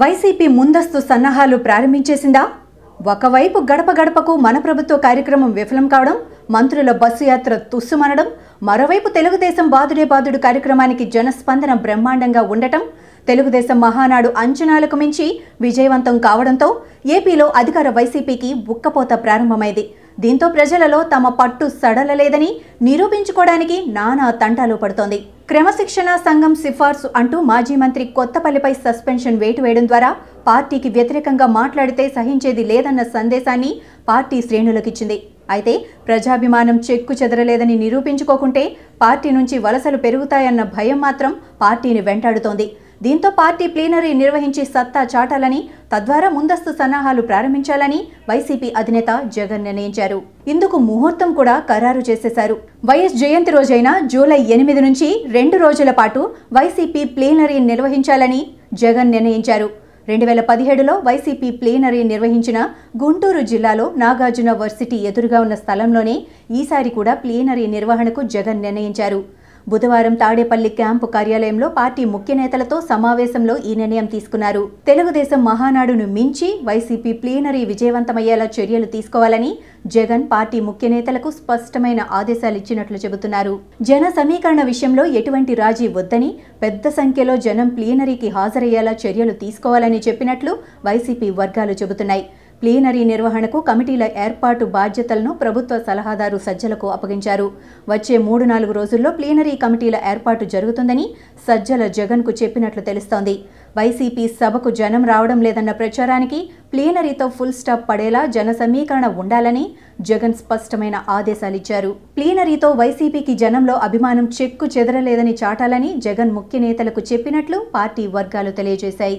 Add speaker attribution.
Speaker 1: YCP ముందస్తు సన్నాహాలు ప్రారంభించేసిందా ఒకవైపు గడప గడపకు మన ప్రభుత్వ కార్యక్రమం విఫలం కావడం మంత్రుల బస్సు యాత్ర తుస్సుమనడం మరోవైపు తెలుగుదేశం బాదుడే బాదుడు కార్యక్రమానికి జనస్పందన బ్రహ్మాండంగా ఉండటం తెలుగుదేశం మహానాడు అంచనాలకు మించి విజయవంతం కావడంతో ఏపీలో అధికార వైసీపీకి ఉక్కపోత ప్రారంభమైంది దీంతో ప్రజలలో తమ పట్టు సడలలేదని నిరూపించుకోవడానికి నానా తంటాలు పడుతోంది క్రమశిక్షణ సంఘం సిఫార్సు అంటూ మాజీ మంత్రి కొత్తపల్లిపై సస్పెన్షన్ వేటు వేయడం ద్వారా పార్టీకి వ్యతిరేకంగా మాట్లాడితే సహించేది లేదన్న సందేశాన్ని పార్టీ శ్రేణులకిచ్చింది అయితే ప్రజాభిమానం చెక్కు చెదరలేదని నిరూపించుకోకుంటే పార్టీ నుంచి వలసలు పెరుగుతాయన్న భయం మాత్రం పార్టీని వెంటాడుతోంది దీంతో పార్టీ ప్లీనరీ నిర్వహించి సత్తా చాటాలని తద్వారా ముందస్తు సన్నాహాలు ప్రారంభించాలని వైసీపీ అధినేత జగన్ నిర్ణయించారు ఇందుకు ముహూర్తం కూడా ఖరారు చేసేశారు వైఎస్ జయంతి రోజైన జూలై ఎనిమిది నుంచి రెండు రోజుల పాటు వైసీపీ ప్లీనరీ నిర్వహించాలని జగన్ నిర్ణయించారు రెండు వేల పదిహేడులో వైసీపీ ప్లీనరీ నిర్వహించిన గుంటూరు జిల్లాలో నాగార్జున వర్సిటీ ఎదురుగా ఉన్న స్థలంలోనే ఈసారి కూడా ప్లీనరీ నిర్వహణకు జగన్ నిర్ణయించారు బుధవారం తాడేపల్లి క్యాంపు కార్యాలయంలో పార్టీ ముఖ్య నేతలతో సమావేశంలో ఈ నిర్ణయం తీసుకున్నారు తెలుగుదేశం మహానాడును మించి వైసీపీ ప్లీనరీ విజయవంతమయ్యేలా చర్యలు తీసుకోవాలని జగన్ పార్టీ ముఖ్య నేతలకు స్పష్టమైన ఆదేశాలు ఇచ్చినట్లు చెబుతున్నారు జన సమీకరణ విషయంలో ఎటువంటి రాజీ వద్దని పెద్ద సంఖ్యలో జనం ప్లీనరీకి హాజరయ్యేలా చర్యలు తీసుకోవాలని చెప్పినట్లు వైసీపీ వర్గాలు చెబుతున్నాయి ప్లీనరీ నిర్వహణకు కమిటీల ఏర్పాటు బాధ్యతలను ప్రభుత్వ సలహాదారు సజ్జలకు అప్పగించారు వచ్చే మూడు నాలుగు రోజుల్లో ప్లీనరీ కమిటీల ఏర్పాటు జరుగుతుందని సజ్జల జగన్కు చెప్పినట్లు తెలుస్తోంది వైసీపీ సభకు జనం రావడం లేదన్న ప్రచారానికి ప్లీనరీతో ఫుల్ స్టాప్ పడేలా జన సమీకరణ ఉండాలని జగన్ స్పష్టమైన ఆదేశాలిచ్చారు ప్లీనరీతో వైసీపీకి జనంలో అభిమానం చెక్కు చెదరలేదని చాటాలని జగన్ ముఖ్య నేతలకు చెప్పినట్లు పార్టీ వర్గాలు తెలియజేశాయి